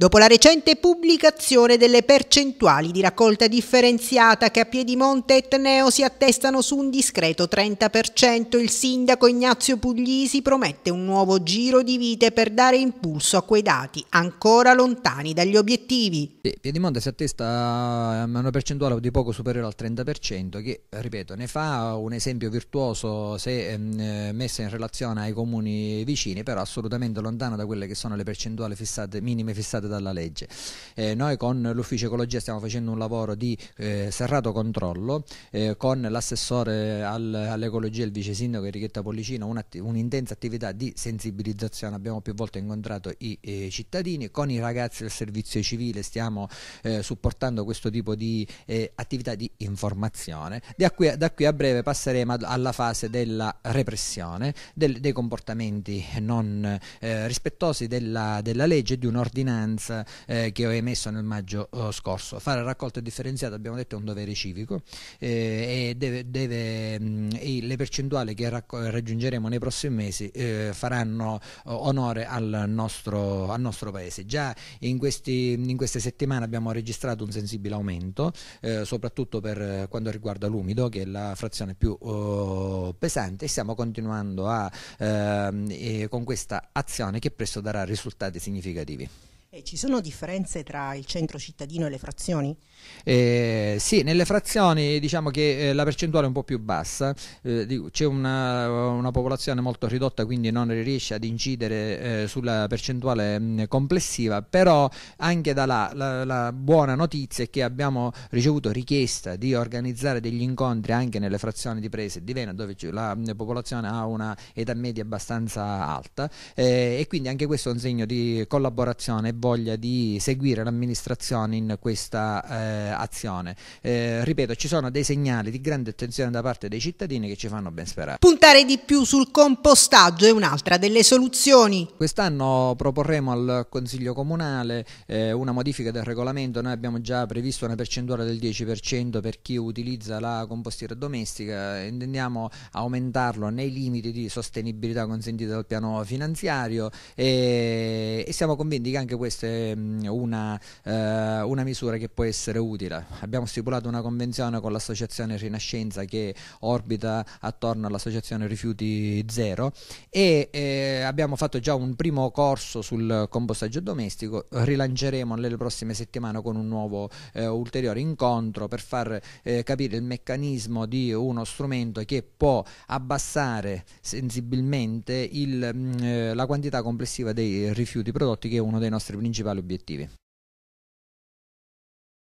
Dopo la recente pubblicazione delle percentuali di raccolta differenziata che a Piedimonte e Tneo si attestano su un discreto 30%, il sindaco Ignazio Puglisi promette un nuovo giro di vite per dare impulso a quei dati ancora lontani dagli obiettivi. Piedimonte si attesta a una percentuale di poco superiore al 30% che, ripeto, ne fa un esempio virtuoso se ehm, messa in relazione ai comuni vicini, però assolutamente lontano da quelle che sono le percentuali fissate, minime fissate dalla legge. Eh, noi con l'ufficio ecologia stiamo facendo un lavoro di eh, serrato controllo eh, con l'assessore al, all'ecologia e il vice sindaco Enrichetta Pollicino, un'atti- un'intensa attività di sensibilizzazione. Abbiamo più volte incontrato i, i eh, cittadini, con i ragazzi del servizio civile stiamo eh, supportando questo tipo di eh, attività di informazione. Da qui, a, da qui, a breve passeremo alla fase della repressione del, dei comportamenti non rispettosi della, della legge e di un'ordinanza ordinanza eh, che ho emesso nel maggio oh, scorso. Fare raccolta differenziata, abbiamo detto, è un dovere civico eh, e deve, deve, mh, mm, e le percentuali che raggiungeremo nei prossimi mesi eh, faranno oh, onore al nostro, al nostro, Paese. Già in, questi, in, queste settimane abbiamo registrato un sensibile aumento, eh, soprattutto per quanto riguarda l'umido, che è la frazione più oh, pesante, e stiamo continuando a, ehm, con questa azione che presto darà risultati significativi. E ci sono differenze tra il centro cittadino e le frazioni? Eh, sì, nelle frazioni diciamo che eh, la percentuale è un po' più bassa, eh, c'è una, una, popolazione molto ridotta quindi non riesce ad incidere eh, sulla percentuale mh, complessiva, però anche da là la, la, buona notizia è che abbiamo ricevuto richiesta di organizzare degli incontri anche nelle frazioni di Prese e di Vena dove la, la popolazione ha una età media abbastanza alta eh, e quindi anche questo è un segno di collaborazione voglia di seguire l'amministrazione in questa eh, azione. Eh, ripeto, ci sono dei segnali di grande attenzione da parte dei cittadini che ci fanno ben sperare. Puntare di più sul compostaggio è un'altra delle soluzioni. Quest'anno proporremo al Consiglio Comunale eh, una modifica del regolamento, noi abbiamo già previsto una percentuale del 10% per chi utilizza la compostiera domestica, intendiamo aumentarlo nei limiti di sostenibilità consentiti dal piano finanziario e, eh, e siamo convinti che anche questo questa è mm, una, eh, una, misura che può essere utile. Abbiamo stipulato una convenzione con l'associazione Rinascenza che orbita attorno all'associazione Rifiuti Zero e eh, abbiamo fatto già un primo corso sul compostaggio domestico, rilanceremo nelle prossime settimane con un nuovo eh, ulteriore incontro per far eh, capire il meccanismo di uno strumento che può abbassare sensibilmente il, mm, eh, la quantità complessiva dei rifiuti prodotti che è uno dei nostri principali obiettivi.